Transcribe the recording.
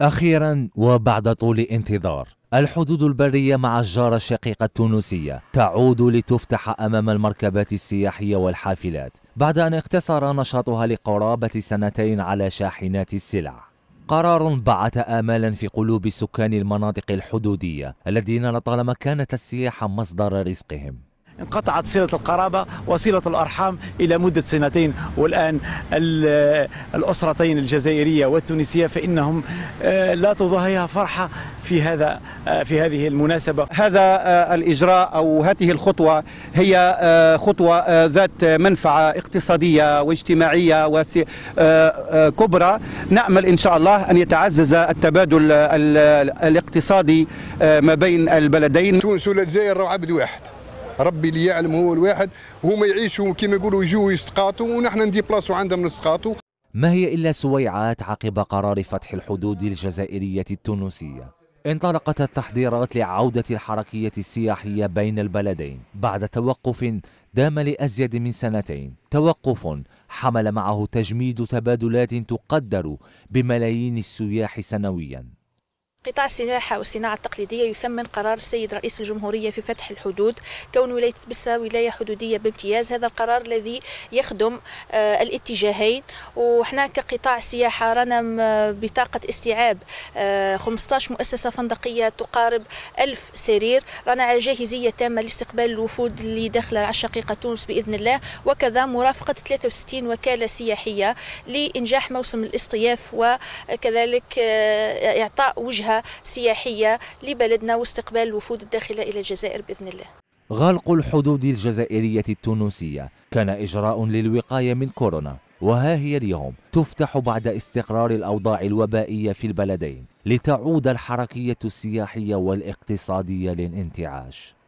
أخيرا وبعد طول انتظار الحدود البرية مع الجارة الشقيقة التونسية تعود لتفتح أمام المركبات السياحية والحافلات بعد أن اقتصر نشاطها لقرابة سنتين على شاحنات السلع قرار بعث آمالا في قلوب سكان المناطق الحدودية الذين لطالما كانت السياحة مصدر رزقهم انقطعت صلة القرابة وصلة الأرحام إلى مدة سنتين والآن الأسرتين الجزائرية والتونسية فإنهم آه، لا تضاهيها فرحة في هذا آه، في هذه المناسبة هذا آه، الإجراء أو هذه الخطوة هي خطوة ذات منفعة اقتصادية واجتماعية كبرى نأمل إن شاء الله أن يتعزز التبادل الاقتصادي ما بين البلدين تونس والجزائر عبد واحد ربي اللي يعلم هو الواحد هما يعيشوا كما يقولوا يجوا يسقاطوا ونحن نديبلاسوا عندهم نسقاطوا ما هي إلا سويعات عقب قرار فتح الحدود الجزائرية التونسية انطلقت التحضيرات لعودة الحركية السياحية بين البلدين بعد توقف دام لأزيد من سنتين توقف حمل معه تجميد تبادلات تقدر بملايين السياح سنوياً قطاع السياحة والصناعة التقليدية يثمن قرار السيد رئيس الجمهورية في فتح الحدود كون ولاية بسا ولاية حدودية بامتياز هذا القرار الذي يخدم آه، الاتجاهين وحنا كقطاع السياحة رانا بطاقة استيعاب 15 آه، مؤسسة فندقية تقارب 1000 سرير رانا على جاهزية تامة لاستقبال الوفود اللي داخلة على شقيقة تونس بإذن الله وكذا مرافقة 63 وكالة سياحية لإنجاح موسم الاصطياف وكذلك آه، إعطاء وجهة سياحية لبلدنا واستقبال الوفود الداخلة إلى الجزائر بإذن الله غلق الحدود الجزائرية التونسية كان إجراء للوقاية من كورونا وها هي اليوم تفتح بعد استقرار الأوضاع الوبائية في البلدين لتعود الحركية السياحية والاقتصادية للانتعاش